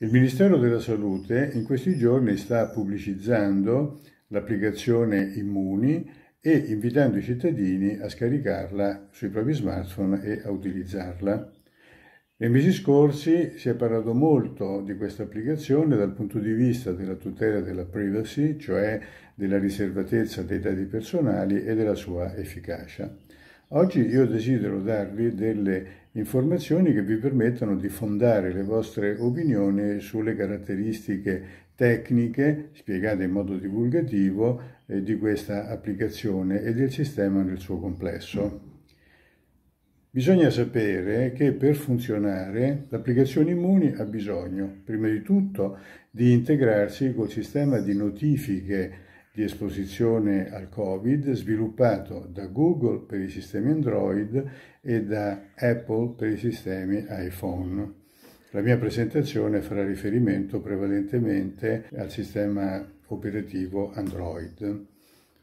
Il Ministero della Salute in questi giorni sta pubblicizzando l'applicazione Immuni e invitando i cittadini a scaricarla sui propri smartphone e a utilizzarla. Nei mesi scorsi si è parlato molto di questa applicazione dal punto di vista della tutela della privacy, cioè della riservatezza dei dati personali e della sua efficacia. Oggi io desidero darvi delle informazioni che vi permettano di fondare le vostre opinioni sulle caratteristiche tecniche, spiegate in modo divulgativo, eh, di questa applicazione e del sistema nel suo complesso. Bisogna sapere che per funzionare l'applicazione Immuni ha bisogno, prima di tutto, di integrarsi col sistema di notifiche di esposizione al Covid sviluppato da Google per i sistemi Android e da Apple per i sistemi iPhone. La mia presentazione farà riferimento prevalentemente al sistema operativo Android.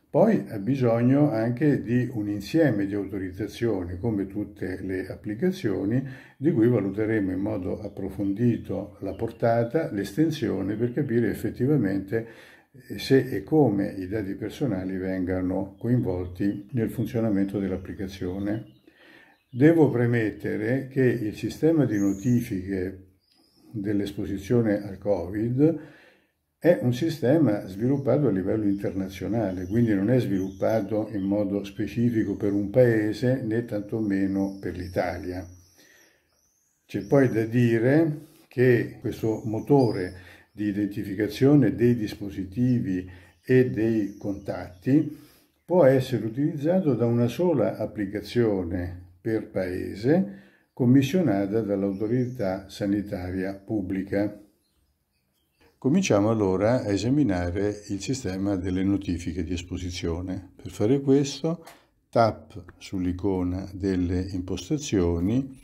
Poi ha bisogno anche di un insieme di autorizzazioni, come tutte le applicazioni, di cui valuteremo in modo approfondito la portata, l'estensione, per capire effettivamente se e come i dati personali vengano coinvolti nel funzionamento dell'applicazione. Devo premettere che il sistema di notifiche dell'esposizione al Covid è un sistema sviluppato a livello internazionale, quindi non è sviluppato in modo specifico per un paese né tantomeno per l'Italia. C'è poi da dire che questo motore di identificazione dei dispositivi e dei contatti può essere utilizzato da una sola applicazione per paese commissionata dall'autorità sanitaria pubblica. Cominciamo allora a esaminare il sistema delle notifiche di esposizione. Per fare questo tap sull'icona delle impostazioni,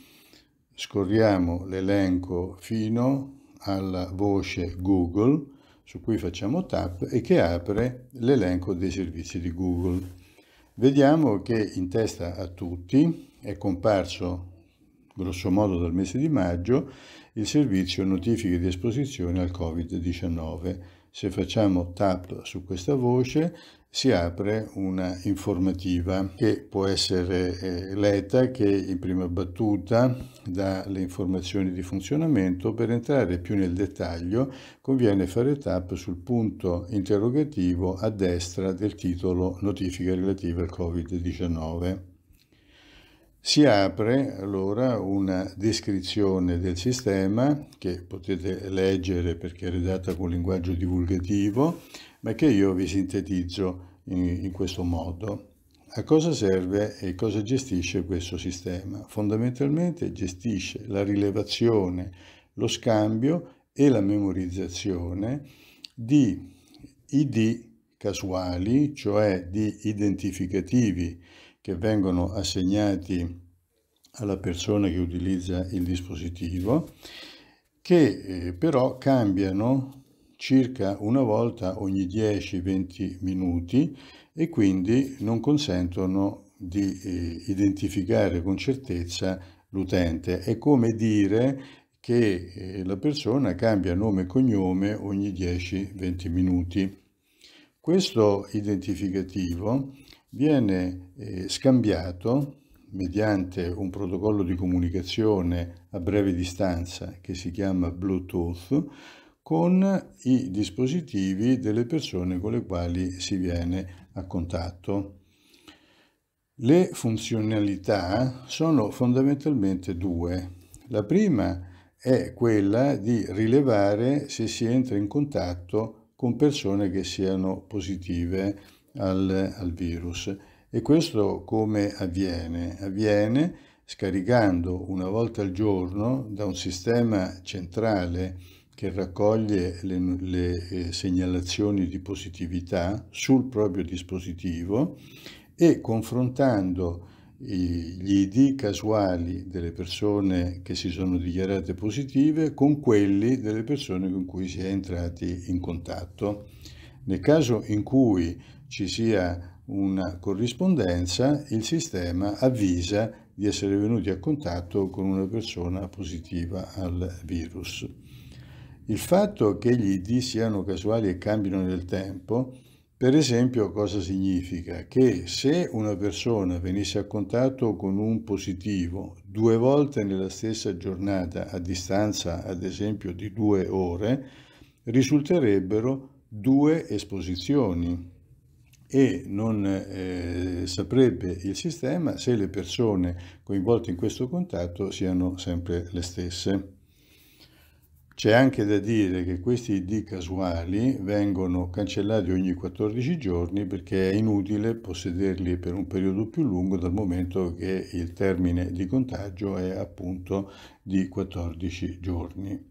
scorriamo l'elenco fino alla voce Google, su cui facciamo tap, e che apre l'elenco dei servizi di Google. Vediamo che in testa a tutti è comparso grossomodo dal mese di maggio il servizio notifiche di esposizione al Covid-19. Se facciamo tap su questa voce si apre una informativa che può essere eh, letta che in prima battuta dà le informazioni di funzionamento. Per entrare più nel dettaglio conviene fare tap sul punto interrogativo a destra del titolo notifiche relative al Covid-19. Si apre allora una descrizione del sistema che potete leggere perché è redatta con linguaggio divulgativo, ma che io vi sintetizzo in, in questo modo. A cosa serve e cosa gestisce questo sistema? Fondamentalmente gestisce la rilevazione, lo scambio e la memorizzazione di ID casuali, cioè di identificativi che vengono assegnati alla persona che utilizza il dispositivo, che eh, però cambiano circa una volta ogni 10-20 minuti e quindi non consentono di eh, identificare con certezza l'utente. È come dire che eh, la persona cambia nome e cognome ogni 10-20 minuti. Questo identificativo viene eh, scambiato mediante un protocollo di comunicazione a breve distanza che si chiama Bluetooth con i dispositivi delle persone con le quali si viene a contatto. Le funzionalità sono fondamentalmente due. La prima è quella di rilevare se si entra in contatto con persone che siano positive al, al virus. E questo come avviene? Avviene scaricando una volta al giorno da un sistema centrale che raccoglie le, le eh, segnalazioni di positività sul proprio dispositivo e confrontando gli ID casuali delle persone che si sono dichiarate positive con quelli delle persone con cui si è entrati in contatto. Nel caso in cui ci sia una corrispondenza, il sistema avvisa di essere venuti a contatto con una persona positiva al virus. Il fatto che gli ID siano casuali e cambino nel tempo, per esempio, cosa significa? Che se una persona venisse a contatto con un positivo due volte nella stessa giornata, a distanza ad esempio di due ore, risulterebbero due esposizioni, e non eh, saprebbe il sistema se le persone coinvolte in questo contatto siano sempre le stesse. C'è anche da dire che questi ID casuali vengono cancellati ogni 14 giorni perché è inutile possederli per un periodo più lungo dal momento che il termine di contagio è appunto di 14 giorni.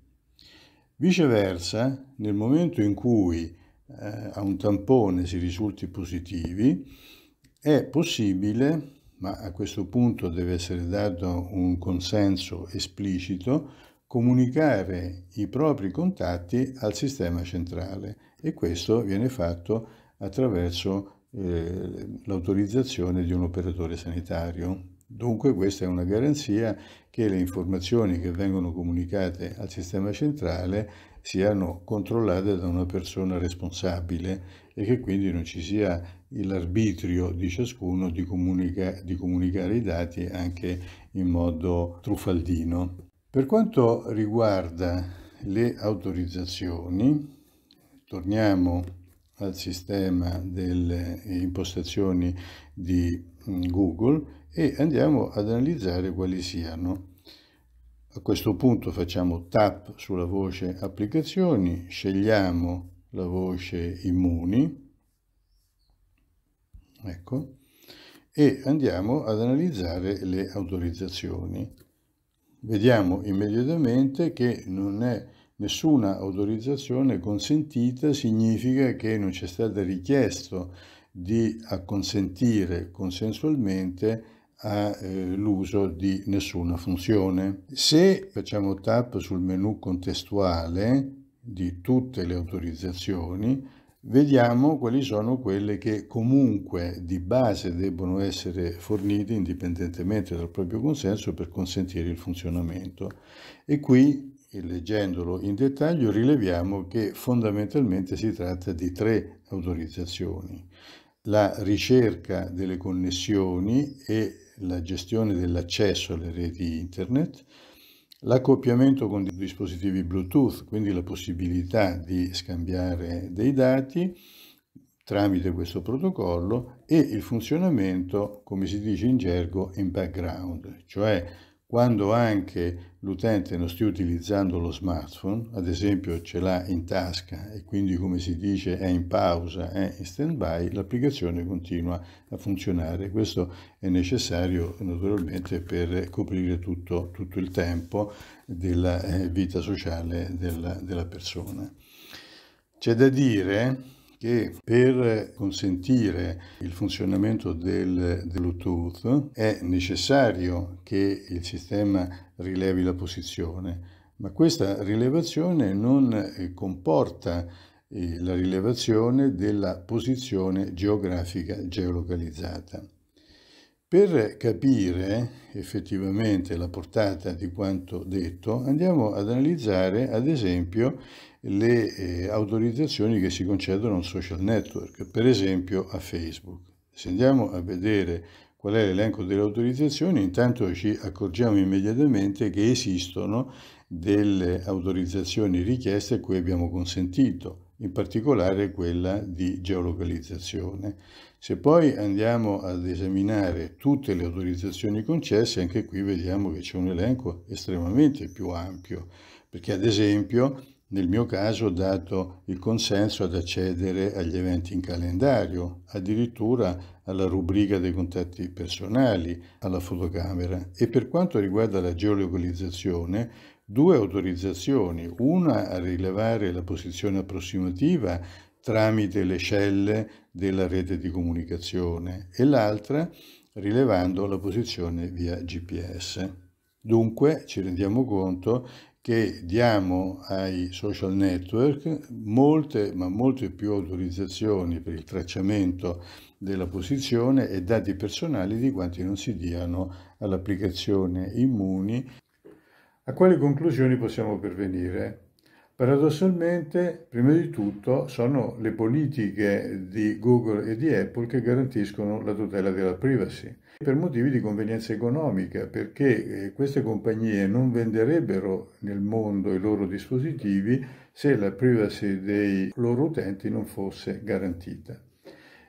Viceversa, nel momento in cui eh, a un tampone si risulti positivi, è possibile, ma a questo punto deve essere dato un consenso esplicito, comunicare i propri contatti al sistema centrale e questo viene fatto attraverso eh, l'autorizzazione di un operatore sanitario. Dunque questa è una garanzia che le informazioni che vengono comunicate al sistema centrale siano controllate da una persona responsabile e che quindi non ci sia l'arbitrio di ciascuno di, comunica, di comunicare i dati anche in modo truffaldino. Per quanto riguarda le autorizzazioni, torniamo al sistema delle impostazioni di mm, Google e andiamo ad analizzare quali siano. A questo punto facciamo tap sulla voce applicazioni, scegliamo la voce immuni, ecco, e andiamo ad analizzare le autorizzazioni. Vediamo immediatamente che non è nessuna autorizzazione consentita, significa che non c'è stata richiesto di acconsentire consensualmente a eh, l'uso di nessuna funzione. Se facciamo tap sul menu contestuale di tutte le autorizzazioni, vediamo quali sono quelle che comunque di base debbono essere fornite indipendentemente dal proprio consenso per consentire il funzionamento. E qui, leggendolo in dettaglio, rileviamo che fondamentalmente si tratta di tre autorizzazioni la ricerca delle connessioni e la gestione dell'accesso alle reti internet, l'accoppiamento con dispositivi Bluetooth, quindi la possibilità di scambiare dei dati tramite questo protocollo e il funzionamento, come si dice in gergo, in background, cioè quando anche l'utente non stia utilizzando lo smartphone, ad esempio ce l'ha in tasca e quindi come si dice è in pausa, è in stand-by, l'applicazione continua a funzionare. Questo è necessario naturalmente per coprire tutto, tutto il tempo della eh, vita sociale della, della persona. C'è da dire che per consentire il funzionamento del, Bluetooth è necessario che il sistema rilevi la posizione, ma questa rilevazione non eh, comporta eh, la rilevazione della posizione geografica geolocalizzata. Per capire effettivamente la portata di quanto detto, andiamo ad analizzare ad esempio le eh, autorizzazioni che si concedono a un social network, per esempio a Facebook. Se andiamo a vedere qual è l'elenco delle autorizzazioni, intanto ci accorgiamo immediatamente che esistono delle autorizzazioni richieste a cui abbiamo consentito, in particolare quella di geolocalizzazione. Se poi andiamo ad esaminare tutte le autorizzazioni concesse, anche qui vediamo che c'è un elenco estremamente più ampio, perché ad esempio nel mio caso ho dato il consenso ad accedere agli eventi in calendario, addirittura alla rubrica dei contatti personali, alla fotocamera e per quanto riguarda la geolocalizzazione, due autorizzazioni, una a rilevare la posizione approssimativa tramite le celle della rete di comunicazione e l'altra rilevando la posizione via GPS. Dunque ci rendiamo conto che diamo ai social network molte, ma molte più autorizzazioni per il tracciamento della posizione e dati personali di quanti non si diano all'applicazione Immuni. A quali conclusioni possiamo pervenire? Paradossalmente, prima di tutto, sono le politiche di Google e di Apple che garantiscono la tutela della privacy, per motivi di convenienza economica, perché eh, queste compagnie non venderebbero nel mondo i loro dispositivi se la privacy dei loro utenti non fosse garantita.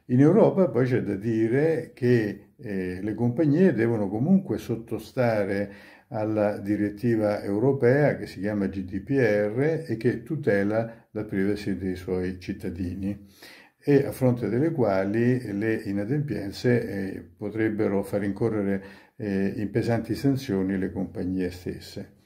In Europa poi c'è da dire che eh, le compagnie devono comunque sottostare alla direttiva europea che si chiama GDPR e che tutela la privacy dei suoi cittadini e a fronte delle quali le inadempienze eh, potrebbero far incorrere eh, in pesanti sanzioni le compagnie stesse.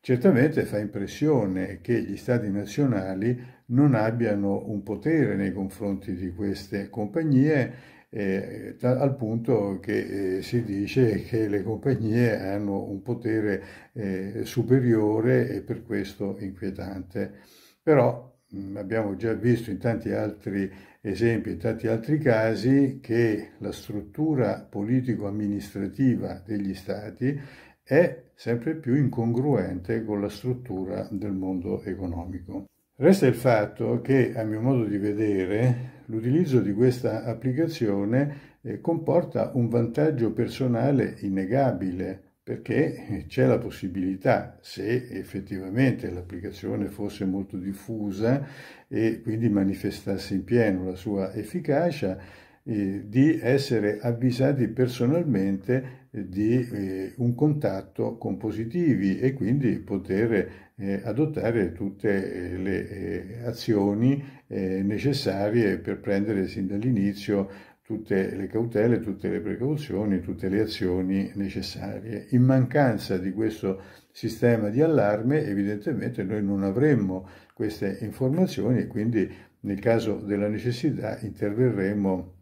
Certamente fa impressione che gli stati nazionali non abbiano un potere nei confronti di queste compagnie eh, al punto che eh, si dice che le compagnie hanno un potere eh, superiore e per questo inquietante. Però mh, mm, abbiamo già visto in tanti altri esempi, in tanti altri casi, che la struttura politico-amministrativa degli Stati è sempre più incongruente con la struttura del mondo economico. Resta il fatto che, a mio modo di vedere, L'utilizzo di questa applicazione eh, comporta un vantaggio personale innegabile perché eh, c'è la possibilità, se effettivamente l'applicazione fosse molto diffusa e quindi manifestasse in pieno la sua efficacia, eh, di essere avvisati personalmente eh, di eh, un contatto con positivi e quindi poter adottare tutte le azioni necessarie per prendere sin dall'inizio tutte le cautele, tutte le precauzioni, tutte le azioni necessarie. In mancanza di questo sistema di allarme evidentemente noi non avremmo queste informazioni e quindi nel caso della necessità interverremo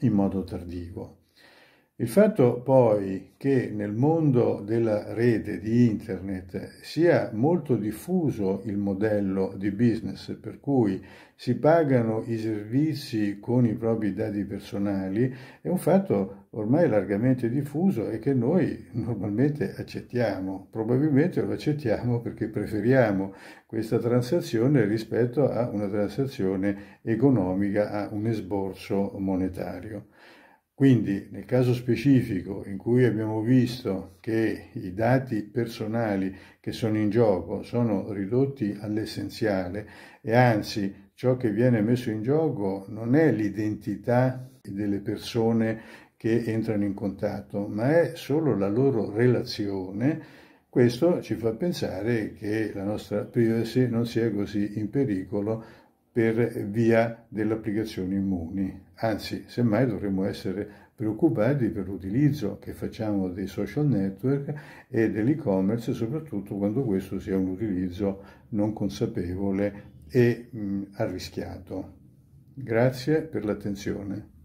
in modo tardivo. Il fatto poi che nel mondo della rete di internet sia molto diffuso il modello di business per cui si pagano i servizi con i propri dati personali è un fatto ormai largamente diffuso e che noi normalmente accettiamo. Probabilmente lo accettiamo perché preferiamo questa transazione rispetto a una transazione economica, a un esborso monetario. Quindi nel caso specifico in cui abbiamo visto che i dati personali che sono in gioco sono ridotti all'essenziale e anzi ciò che viene messo in gioco non è l'identità delle persone che entrano in contatto, ma è solo la loro relazione questo ci fa pensare che la nostra privacy non sia così in pericolo per via delle applicazioni immuni. Anzi, semmai dovremmo essere preoccupati per l'utilizzo che facciamo dei social network e dell'e-commerce, soprattutto quando questo sia un utilizzo non consapevole e mh, arrischiato. Grazie per l'attenzione.